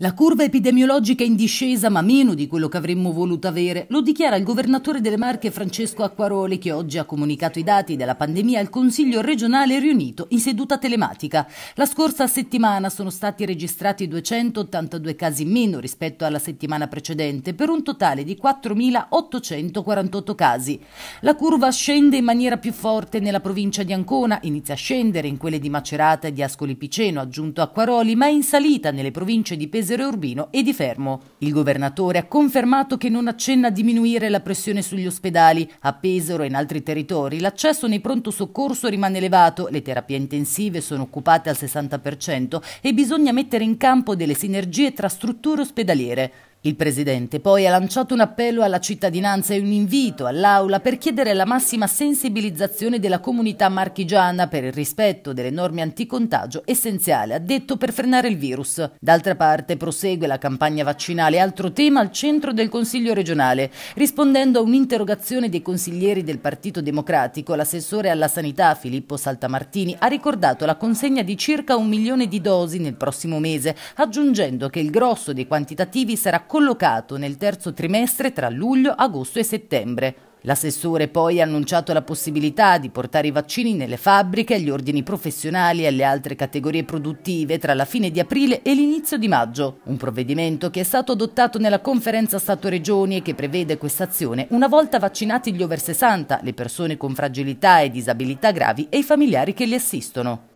La curva epidemiologica è in discesa, ma meno di quello che avremmo voluto avere. Lo dichiara il governatore delle Marche Francesco Acquaroli, che oggi ha comunicato i dati della pandemia al Consiglio regionale riunito in seduta telematica. La scorsa settimana sono stati registrati 282 casi in meno rispetto alla settimana precedente, per un totale di 4.848 casi. La curva scende in maniera più forte nella provincia di Ancona, inizia a scendere in quelle di Macerata e di Ascoli Piceno, aggiunto Acquaroli, ma è in salita nelle province di Pesaro Pesaro Urbino e di Fermo. Il governatore ha confermato che non accenna a diminuire la pressione sugli ospedali. A Pesaro e in altri territori l'accesso nei pronto soccorso rimane elevato, le terapie intensive sono occupate al 60% e bisogna mettere in campo delle sinergie tra strutture ospedaliere. Il presidente poi ha lanciato un appello alla cittadinanza e un invito all'Aula per chiedere la massima sensibilizzazione della comunità marchigiana per il rispetto delle norme anticontagio essenziale, ha detto per frenare il virus. D'altra parte prosegue la campagna vaccinale, altro tema al centro del Consiglio regionale. Rispondendo a un'interrogazione dei consiglieri del Partito Democratico, l'assessore alla sanità Filippo Saltamartini ha ricordato la consegna di circa un milione di dosi nel prossimo mese, aggiungendo che il grosso dei quantitativi sarà collocato nel terzo trimestre tra luglio, agosto e settembre. L'assessore poi ha annunciato la possibilità di portare i vaccini nelle fabbriche, agli ordini professionali e alle altre categorie produttive tra la fine di aprile e l'inizio di maggio, un provvedimento che è stato adottato nella conferenza Stato-Regioni e che prevede questa azione una volta vaccinati gli over 60, le persone con fragilità e disabilità gravi e i familiari che li assistono.